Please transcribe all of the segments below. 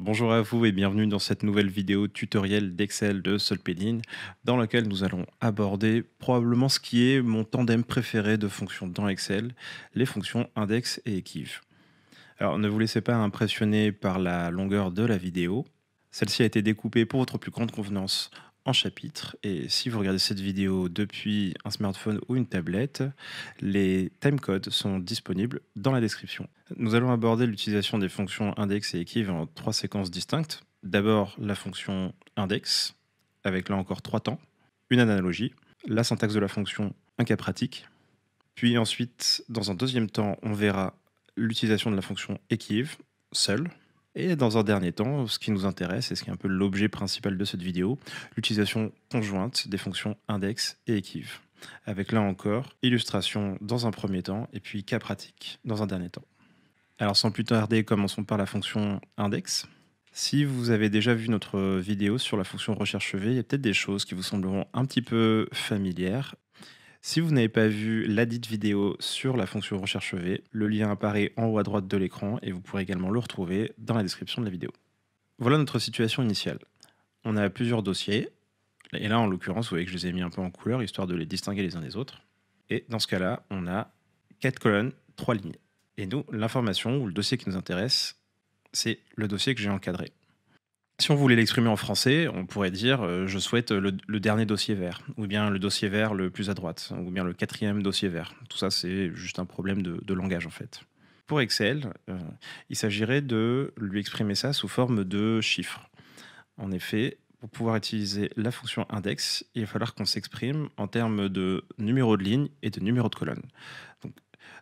bonjour à vous et bienvenue dans cette nouvelle vidéo tutoriel d'Excel de Solpedine dans laquelle nous allons aborder probablement ce qui est mon tandem préféré de fonctions dans Excel, les fonctions index et EQUIV. Alors ne vous laissez pas impressionner par la longueur de la vidéo, celle-ci a été découpée pour votre plus grande convenance en chapitre Et si vous regardez cette vidéo depuis un smartphone ou une tablette, les timecodes sont disponibles dans la description. Nous allons aborder l'utilisation des fonctions index et équive en trois séquences distinctes. D'abord la fonction index, avec là encore trois temps, une analogie, la syntaxe de la fonction, un cas pratique. Puis ensuite, dans un deuxième temps, on verra l'utilisation de la fonction équive, seule et dans un dernier temps, ce qui nous intéresse et ce qui est un peu l'objet principal de cette vidéo, l'utilisation conjointe des fonctions index et equiv. Avec là encore, illustration dans un premier temps et puis cas pratique dans un dernier temps. Alors sans plus tarder, commençons par la fonction index. Si vous avez déjà vu notre vidéo sur la fonction recherche V, il y a peut-être des choses qui vous sembleront un petit peu familières. Si vous n'avez pas vu la dite vidéo sur la fonction recherche V, le lien apparaît en haut à droite de l'écran et vous pourrez également le retrouver dans la description de la vidéo. Voilà notre situation initiale. On a plusieurs dossiers, et là en l'occurrence vous voyez que je les ai mis un peu en couleur histoire de les distinguer les uns des autres. Et dans ce cas-là, on a quatre colonnes, trois lignes. Et nous, l'information ou le dossier qui nous intéresse, c'est le dossier que j'ai encadré. Si on voulait l'exprimer en français, on pourrait dire euh, je souhaite euh, le, dernier dossier vert, ou bien le dossier vert le plus à droite, ou bien le quatrième dossier vert. Tout ça, c'est juste un problème de, langage en fait. Pour Excel, euh, il s'agirait de lui exprimer ça sous forme de chiffres. En effet, pour pouvoir utiliser la fonction index, il va falloir qu'on s'exprime en termes de numéro de ligne et de numéro de colonne.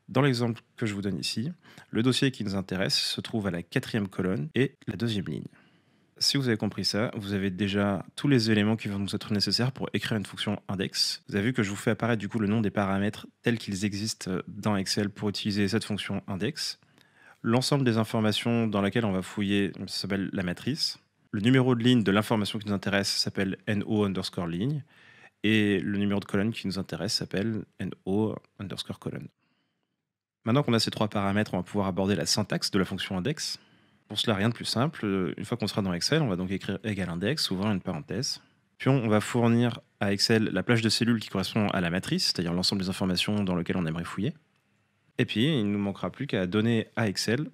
dans l'exemple que je vous donne ici, le dossier qui nous intéresse se trouve à la quatrième colonne et la deuxième ligne si vous avez compris ça, vous avez déjà tous les éléments qui vont nous être nécessaires pour écrire une fonction index. Vous avez vu que je vous fais apparaître du coup le nom des paramètres tels qu'ils existent euh, dans Excel pour utiliser cette fonction index. L'ensemble des informations dans laquelle on va fouiller euh, s'appelle la matrice. Le numéro de ligne de l'information qui nous intéresse s'appelle NO underscore ligne. Et le numéro de colonne qui nous intéresse s'appelle NO underscore colonne. Maintenant qu'on a ces trois paramètres, on va pouvoir aborder la syntaxe de la fonction index. Pour cela, rien de plus simple. Euh, une fois qu'on sera dans Excel, on va donc écrire égal index, ouvrir une parenthèse. Puis on va fournir à Excel la plage de cellules qui correspond à la matrice, c'est-à-dire l'ensemble des informations dans lesquelles on aimerait fouiller. Et puis, il ne nous manquera plus qu'à donner à Excel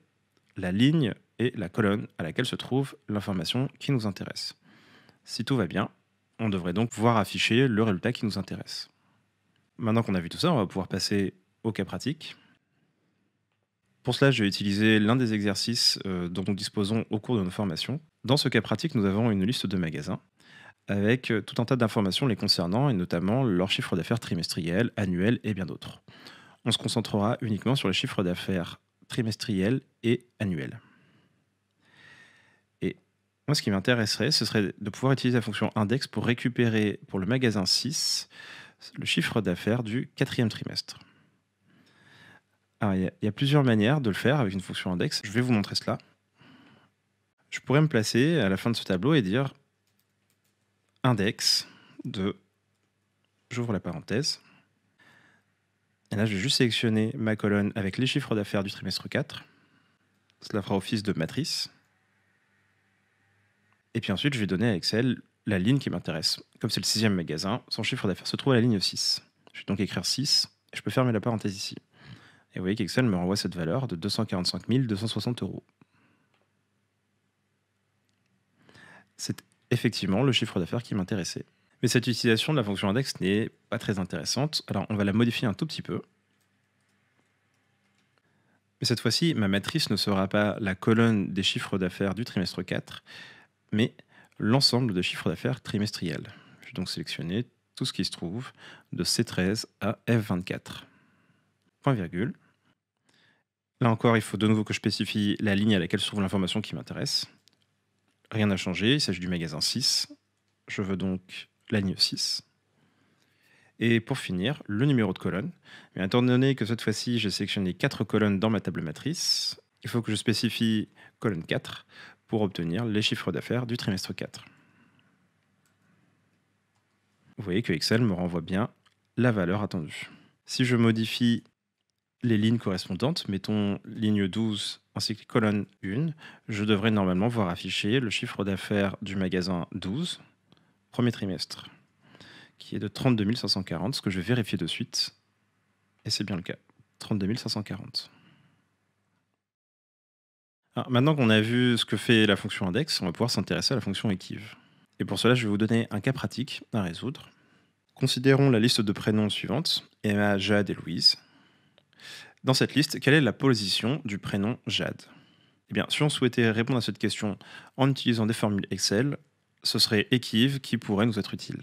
la ligne et la colonne à laquelle se trouve l'information qui nous intéresse. Si tout va bien, on devrait donc pouvoir afficher le résultat qui nous intéresse. Maintenant qu'on a vu tout ça, on va pouvoir passer au cas pratique. Pour cela, je vais utiliser l'un des exercices euh, dont nous disposons au cours de nos formations. Dans ce cas pratique, nous avons une liste de magasins avec euh, tout un tas d'informations les concernant, et notamment leur chiffre d'affaires trimestriel, annuel et bien d'autres. On se concentrera uniquement sur les chiffres d'affaires trimestriels et annuels. Et moi, ce qui m'intéresserait, ce serait de pouvoir utiliser la fonction index pour récupérer pour le magasin 6 le chiffre d'affaires du quatrième trimestre. Alors, il y, a plusieurs manières de le faire avec une fonction index. Je vais vous montrer cela. Je pourrais me placer à la fin de ce tableau et dire index de, j'ouvre la parenthèse, et là je vais juste sélectionner ma colonne avec les chiffres d'affaires du trimestre 4. Cela fera office de matrice. Et puis ensuite, je vais donner à Excel la ligne qui m'intéresse. Comme c'est le sixième magasin, son chiffre d'affaires se trouve à la ligne 6. Je vais donc écrire 6, et je peux fermer la parenthèse ici. Et vous voyez qu'Excel me renvoie cette valeur de 245 260 euros. C'est effectivement le chiffre d'affaires qui m'intéressait. Mais cette utilisation de la fonction index n'est pas très intéressante, alors on va la modifier un tout petit peu. Mais cette fois-ci, ma matrice ne sera pas la colonne des chiffres d'affaires du trimestre 4, mais l'ensemble de chiffres d'affaires trimestriels. Je vais donc sélectionner tout ce qui se trouve de C13 à F24. Point virgule. Là encore, il faut de nouveau que je spécifie la ligne à laquelle se trouve l'information qui m'intéresse. Rien n'a changé, il s'agit du magasin 6. Je veux donc la ligne 6. Et pour finir, le numéro de colonne. Mais étant donné que cette fois-ci, j'ai sélectionné 4 colonnes dans ma table matrice, il faut que je spécifie colonne 4 pour obtenir les chiffres d'affaires du trimestre 4. Vous voyez que Excel me renvoie bien la valeur attendue. Si je modifie les lignes correspondantes, mettons ligne 12 ainsi que colonne 1, je devrais normalement voir afficher le chiffre d'affaires du magasin 12, premier trimestre, qui est de 32 540, ce que je vais vérifier de suite. Et c'est bien le cas, 32 540. maintenant qu'on a vu ce que fait la fonction index, on va pouvoir s'intéresser à la fonction équive. Et pour cela, je vais vous donner un cas pratique à résoudre. Considérons la liste de prénoms suivante, Emma, Jade et Louise. Dans cette liste, quelle est la position du prénom Jade Eh bien, si on souhaitait répondre à cette question en utilisant des formules Excel, ce serait Equive qui pourrait nous être utile.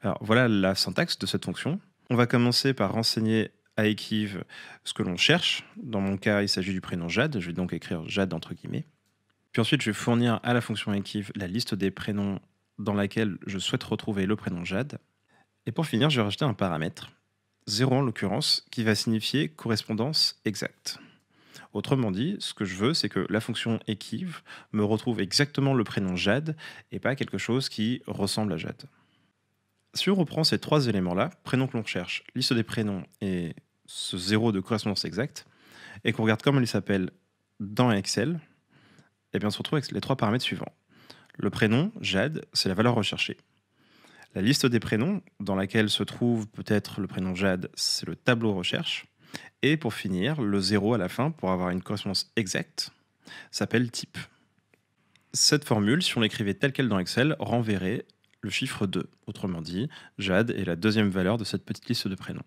Alors voilà la syntaxe de cette fonction. On va commencer par renseigner à Equive ce que l'on cherche. Dans mon cas, il s'agit du prénom Jade. Je vais donc écrire Jade entre guillemets. Puis ensuite, je vais fournir à la fonction Equive la liste des prénoms dans laquelle je souhaite retrouver le prénom Jade. Et pour finir, je vais rajouter un paramètre 0 en l'occurrence, qui va signifier correspondance exacte. Autrement dit, ce que je veux, c'est que la fonction équive me retrouve exactement le prénom Jade et pas quelque chose qui ressemble à Jade. Si on reprend ces trois éléments-là, prénom que l'on cherche, liste des prénoms et ce zéro de correspondance exacte, et qu'on regarde comment il s'appelle dans Excel, et eh bien on se retrouve avec les trois paramètres suivants. Le prénom, Jade, c'est la valeur recherchée. La liste des prénoms, dans laquelle se trouve peut-être le prénom Jade, c'est le tableau recherche. Et pour finir, le zéro à la fin, pour avoir une correspondance exacte, s'appelle type. Cette formule, si on l'écrivait telle qu'elle dans Excel, renverrait le chiffre 2. Autrement dit, Jade est la deuxième valeur de cette petite liste de prénoms.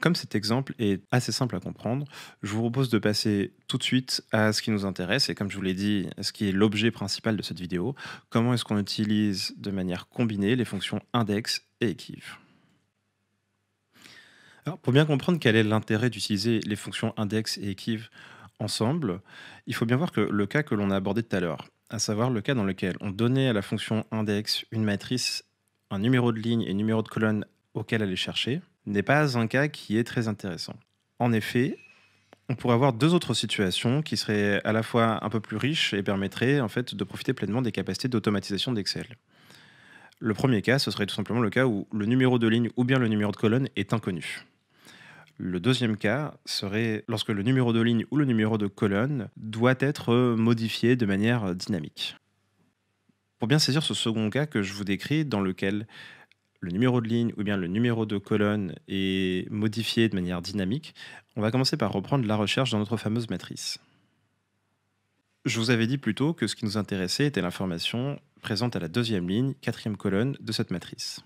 Comme cet exemple est assez simple à comprendre, je vous propose de passer tout de suite à ce qui nous intéresse et comme je vous l'ai dit, ce qui est l'objet principal de cette vidéo, comment est-ce qu'on utilise de manière combinée les fonctions index et equiv. pour bien comprendre quel est l'intérêt d'utiliser les fonctions index et equiv ensemble, il faut bien voir que le cas que l'on a abordé tout à l'heure, à savoir le cas dans lequel on donnait à la fonction index une matrice, un numéro de ligne et un numéro de colonne auquel aller chercher, n'est pas un cas qui est très intéressant. En effet, on pourrait avoir deux autres situations qui seraient à la fois un peu plus riches et permettraient en fait de profiter pleinement des capacités d'automatisation d'Excel. Le premier cas, ce serait tout simplement le cas où le numéro de ligne ou bien le numéro de colonne est inconnu. Le deuxième cas serait lorsque le numéro de ligne ou le numéro de colonne doit être modifié de manière dynamique. Pour bien saisir ce second cas que je vous décris, dans lequel le numéro de ligne ou bien le numéro de colonne est modifié de manière dynamique, on va commencer par reprendre la recherche dans notre fameuse matrice. Je vous avais dit plus tôt que ce qui nous intéressait était l'information présente à la deuxième ligne, quatrième colonne de cette matrice.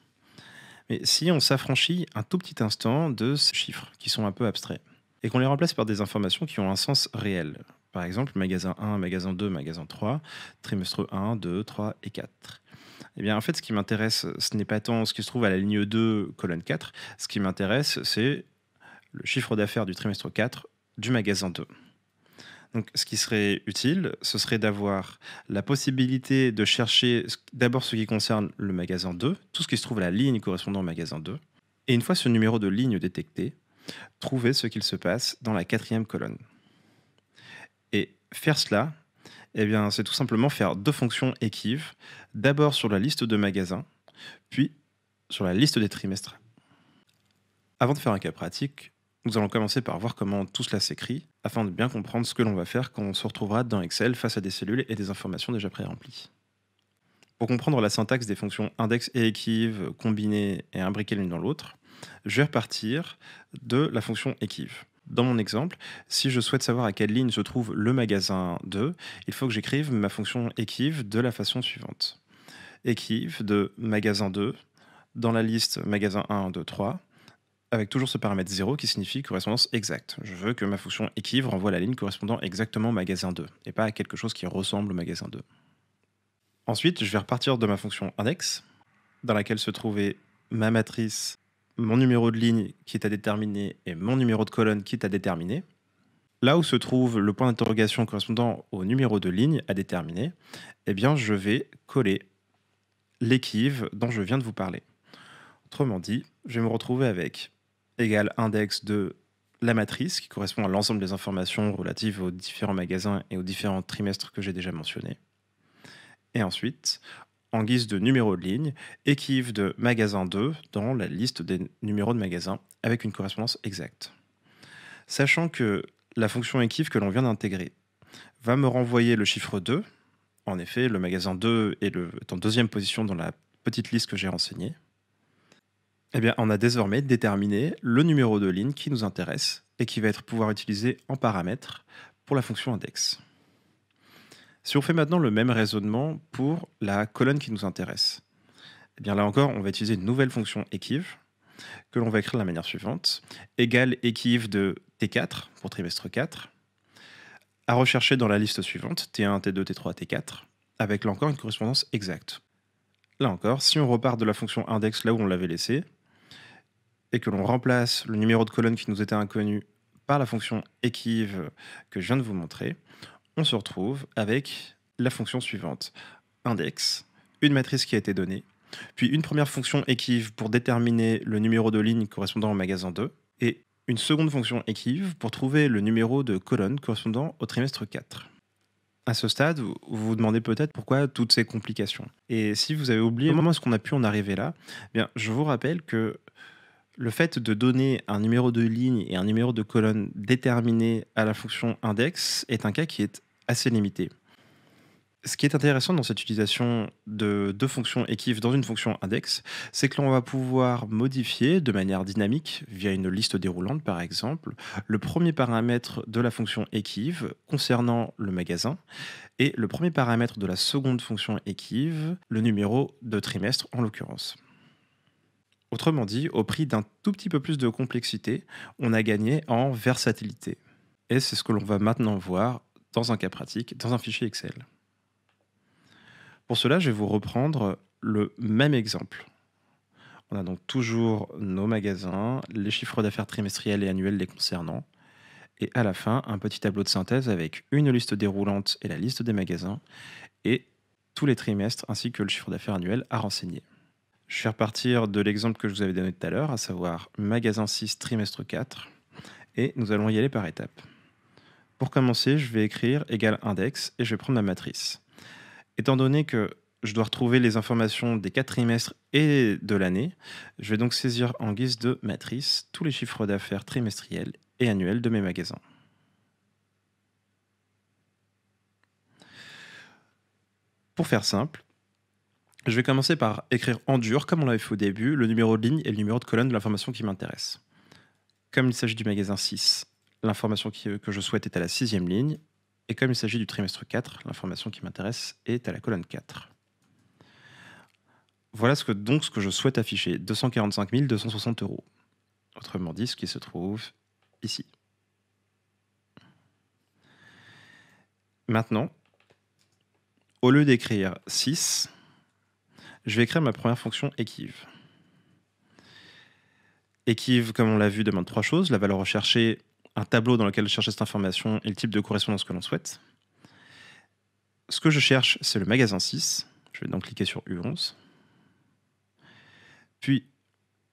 Mais si on s'affranchit un tout petit instant de ces chiffres, qui sont un peu abstraits, et qu'on les remplace par des informations qui ont un sens réel, par exemple magasin 1, magasin 2, magasin 3, trimestre 1, 2, 3 et 4, eh bien, en fait, ce qui m'intéresse, ce n'est pas tant ce qui se trouve à la ligne 2, colonne 4. Ce qui m'intéresse, c'est le chiffre d'affaires du trimestre 4 du magasin 2. ce qui serait utile, ce serait d'avoir la possibilité de chercher d'abord ce qui concerne le magasin 2, tout ce qui se trouve à la ligne correspondant au magasin 2, et une fois ce numéro de ligne détecté, trouver ce qu'il se passe dans la quatrième colonne. Et faire cela eh bien, c'est tout simplement faire deux fonctions équives, d'abord sur la liste de magasins, puis sur la liste des trimestres. Avant de faire un cas pratique, nous allons commencer par voir comment tout cela s'écrit, afin de bien comprendre ce que l'on va faire quand on se retrouvera dans Excel face à des cellules et des informations déjà pré-remplies. Pour comprendre la syntaxe des fonctions index et équive, combinées et imbriquées l'une dans l'autre, je vais repartir de la fonction équive. Dans mon exemple, si je souhaite savoir à quelle ligne se trouve le magasin 2, il faut que j'écrive ma fonction équive de la façon suivante. Équive de magasin 2 dans la liste magasin 1, 2, 3 avec toujours ce paramètre 0 qui signifie correspondance exacte. Je veux que ma fonction équive renvoie la ligne correspondant exactement au magasin 2 et pas à quelque chose qui ressemble au magasin 2. Ensuite, je vais repartir de ma fonction index dans laquelle se trouvait ma matrice mon numéro de ligne qui est à déterminer et mon numéro de colonne qui est à déterminer. Là où se trouve le point d'interrogation correspondant au numéro de ligne à déterminer, eh bien je vais coller l'équive dont je viens de vous parler. Autrement dit, je vais me retrouver avec égal index de la matrice qui correspond à l'ensemble des informations relatives aux différents magasins et aux différents trimestres que j'ai déjà mentionnés. Et ensuite, en guise de numéro de ligne équive de magasin 2 dans la liste des numéros de magasin avec une correspondance exacte. Sachant que la fonction équive que l'on vient d'intégrer va me renvoyer le chiffre 2. En effet, le magasin 2 est, en deuxième position dans la petite liste que j'ai renseignée. Eh bien, on a désormais déterminé le numéro de ligne qui nous intéresse et qui va être pouvoir utilisé en paramètre pour la fonction index. Si on fait maintenant le même raisonnement pour la colonne qui nous intéresse, eh bien là encore, on va utiliser une nouvelle fonction équive que l'on va écrire de la manière suivante égale équive de T4 pour trimestre 4 à rechercher dans la liste suivante T1, T2, T3, T4 avec là encore une correspondance exacte. Là encore, si on repart de la fonction index là où on l'avait laissée, et que l'on remplace le numéro de colonne qui nous était inconnu par la fonction équive que je viens de vous montrer, on se retrouve avec la fonction suivante. Index, une matrice qui a été donnée, puis une première fonction équive pour déterminer le numéro de ligne correspondant au magasin 2, et une seconde fonction équive pour trouver le numéro de colonne correspondant au trimestre 4. À ce stade, vous vous demandez peut-être pourquoi toutes ces complications. Et si vous avez oublié comment est-ce qu'on a pu en arriver là, eh bien, je vous rappelle que le fait de donner un numéro de ligne et un numéro de colonne déterminés à la fonction index est un cas qui est assez limité. Ce qui est intéressant dans cette utilisation de deux fonctions équives dans une fonction index, c'est que l'on va pouvoir modifier de manière dynamique, via une liste déroulante par exemple, le premier paramètre de la fonction équive concernant le magasin et le premier paramètre de la seconde fonction équive, le numéro de trimestre en l'occurrence. Autrement dit, au prix d'un tout petit peu plus de complexité, on a gagné en versatilité. Et c'est ce que l'on va maintenant voir dans un cas pratique, dans un fichier Excel. Pour cela, je vais vous reprendre le même exemple. On a donc toujours nos magasins, les chiffres d'affaires trimestriels et annuels les concernant, et à la fin, un petit tableau de synthèse avec une liste déroulante et la liste des magasins, et tous les trimestres ainsi que le chiffre d'affaires annuel à renseigner. Je vais repartir de l'exemple que je vous avais donné tout à l'heure, à savoir magasin 6, trimestre 4, et nous allons y aller par étapes. Pour commencer, je vais écrire égal index et je vais prendre ma matrice. Étant donné que je dois retrouver les informations des quatre trimestres et de l'année, je vais donc saisir en guise de matrice tous les chiffres d'affaires trimestriels et annuels de mes magasins. Pour faire simple, je vais commencer par écrire en dur, comme on l'avait fait au début, le numéro de ligne et le numéro de colonne de l'information qui m'intéresse. Comme il s'agit du magasin 6 L'information euh, que je souhaite est à la sixième ligne. Et comme il s'agit du trimestre 4, l'information qui m'intéresse est à la colonne 4. Voilà ce que, donc ce que je souhaite afficher, 245 260 euros. Autrement dit, ce qui se trouve ici. Maintenant, au lieu d'écrire 6, je vais écrire ma première fonction équive. Équive, comme on l'a vu, demande trois choses. La valeur recherchée, un tableau dans lequel je cherche cette information et le type de correspondance que l'on souhaite. Ce que je cherche, c'est le magasin 6. Je vais donc cliquer sur U11. Puis,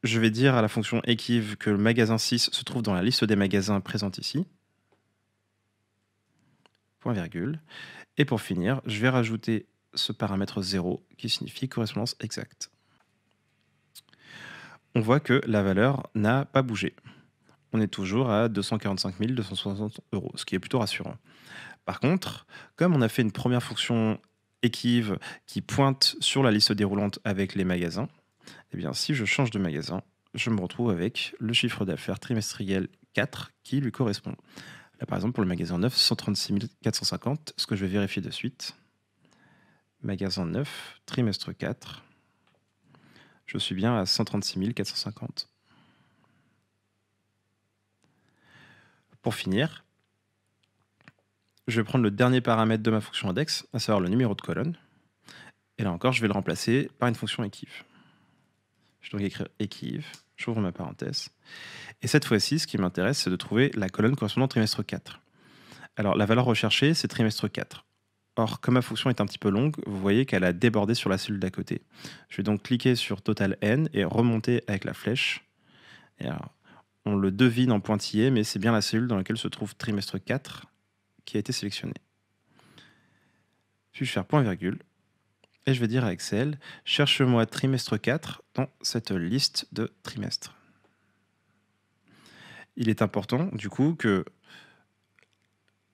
je vais dire à la fonction équive que le magasin 6 se trouve dans la liste des magasins présents ici. Point virgule. Et pour finir, je vais rajouter ce paramètre 0 qui signifie correspondance exacte. On voit que la valeur n'a pas bougé on est toujours à 245 260 euros, ce qui est plutôt rassurant. Par contre, comme on a fait une première fonction équive qui pointe sur la liste déroulante avec les magasins, eh bien, si je change de magasin, je me retrouve avec le chiffre d'affaires trimestriel 4 qui lui correspond. Là, par exemple, pour le magasin 9, 136 450, ce que je vais vérifier de suite. Magasin 9, trimestre 4, je suis bien à 136 450. Pour finir, je vais prendre le dernier paramètre de ma fonction index, à savoir le numéro de colonne. Et là encore, je vais le remplacer par une fonction équive. Je vais donc écrire équive, j'ouvre ma parenthèse. Et cette fois-ci, ce qui m'intéresse, c'est de trouver la colonne correspondant au trimestre 4. Alors, la valeur recherchée, c'est trimestre 4. Or, comme ma fonction est un petit peu longue, vous voyez qu'elle a débordé sur la cellule d'à côté. Je vais donc cliquer sur Total N et remonter avec la flèche. Et on le devine en pointillé, mais c'est bien la cellule dans laquelle se trouve trimestre 4 qui a été sélectionnée. Puis je vais point virgule et je vais dire à Excel cherche-moi trimestre 4 dans cette liste de trimestres. Il est important du coup que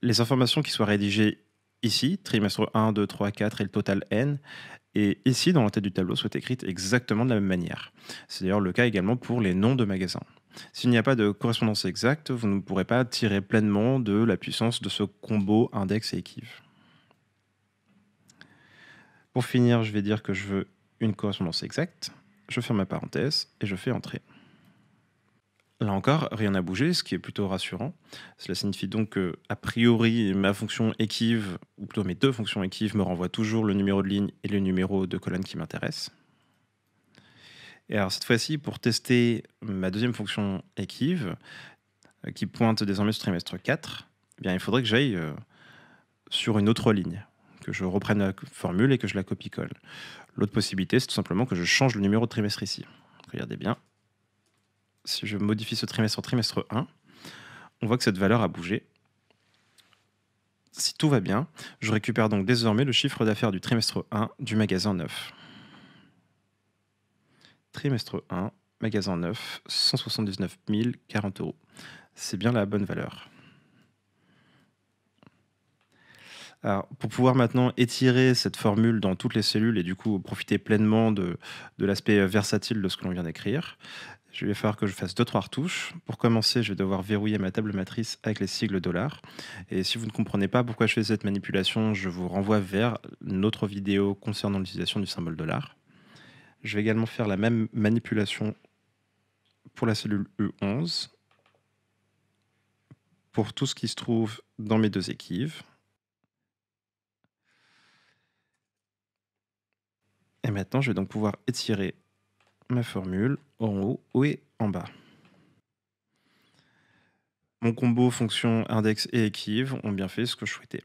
les informations qui soient rédigées ici, trimestre 1, 2, 3, 4 et le total n, et ici dans la tête du tableau soient écrites exactement de la même manière. C'est d'ailleurs le cas également pour les noms de magasins. S'il n'y a pas de correspondance exacte, vous ne pourrez pas tirer pleinement de la puissance de ce combo index et équive. Pour finir, je vais dire que je veux une correspondance exacte. Je ferme ma parenthèse et je fais entrer. Là encore, rien n'a bougé, ce qui est plutôt rassurant. Cela signifie donc que, a priori, ma fonction équive, ou plutôt mes deux fonctions équives, me renvoient toujours le numéro de ligne et le numéro de colonne qui m'intéresse. Et alors cette fois-ci, pour tester ma deuxième fonction équive, euh, qui pointe désormais sur trimestre 4, eh bien, il faudrait que j'aille euh, sur une autre ligne, que je reprenne la formule et que je la copie-colle. L'autre possibilité, c'est tout simplement que je change le numéro de trimestre ici. Regardez bien. Si je modifie ce trimestre en trimestre 1, on voit que cette valeur a bougé. Si tout va bien, je récupère donc désormais le chiffre d'affaires du trimestre 1 du magasin 9 trimestre 1, magasin 9, 179 040 euros. C'est bien la bonne valeur. pour pouvoir maintenant étirer cette formule dans toutes les cellules et du coup profiter pleinement de, l'aspect versatile de ce que l'on vient d'écrire, je vais faire que je fasse 2-3 retouches. Pour commencer, je vais devoir verrouiller ma table matrice avec les sigles dollars. Et si vous ne comprenez pas pourquoi je fais cette manipulation, je vous renvoie vers notre vidéo concernant l'utilisation du symbole dollar. Je vais également faire la même manipulation pour la cellule E11, pour tout ce qui se trouve dans mes deux équives. Et maintenant, je vais donc pouvoir étirer ma formule en haut et en bas. Mon combo fonction index et équive ont bien fait ce que je souhaitais.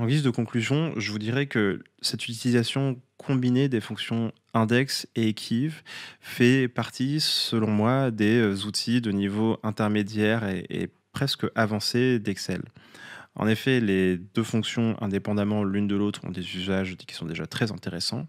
En guise de conclusion, je vous dirais que cette utilisation combinée des fonctions index et EQUIV fait partie, selon moi, des euh, outils de niveau intermédiaire et, et presque avancé d'Excel. En effet, les deux fonctions, indépendamment l'une de l'autre, ont des usages qui sont déjà très intéressants,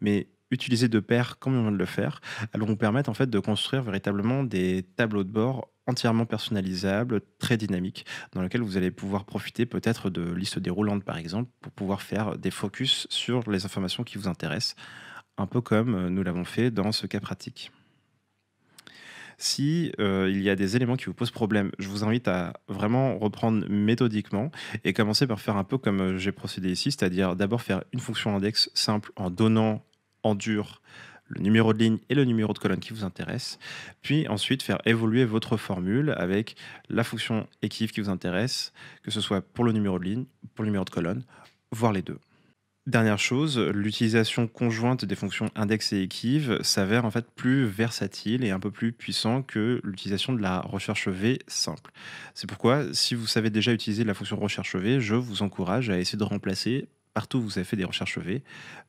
mais utiliser de pair comme on vient de le faire, elles vont vous permettre en fait de construire véritablement des tableaux de bord entièrement personnalisables, très dynamiques, dans lesquels vous allez pouvoir profiter peut-être de listes déroulantes par exemple, pour pouvoir faire des focus sur les informations qui vous intéressent, un peu comme euh, nous l'avons fait dans ce cas pratique. Si euh, il y a des éléments qui vous posent problème, je vous invite à vraiment reprendre méthodiquement et commencer par faire un peu comme euh, j'ai procédé ici, c'est-à-dire d'abord faire une fonction index simple en donnant en dur le numéro de ligne et le numéro de colonne qui vous intéresse, puis ensuite faire évoluer votre formule avec la fonction équive qui vous intéresse, que ce soit pour le numéro de ligne, pour le numéro de colonne, voire les deux. Dernière chose, l'utilisation conjointe des fonctions index et équive s'avère en fait plus versatile et un peu plus puissant que l'utilisation de la recherche V simple. C'est pourquoi, si vous savez déjà utiliser la fonction recherche V, je vous encourage à essayer de remplacer partout vous avez fait des recherches V,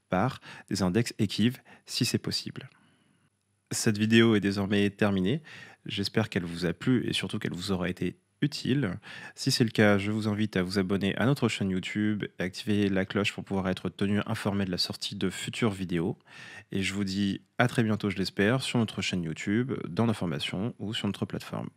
par des index équives si c'est possible. Cette vidéo est désormais terminée. J'espère qu'elle vous a plu et surtout qu'elle vous aura été utile. Si c'est le cas, je vous invite à vous abonner à notre chaîne YouTube, activer la cloche pour pouvoir être tenu informé de la sortie de futures vidéos. Et je vous dis à très bientôt, je l'espère, sur notre chaîne YouTube, dans l'information ou sur notre plateforme.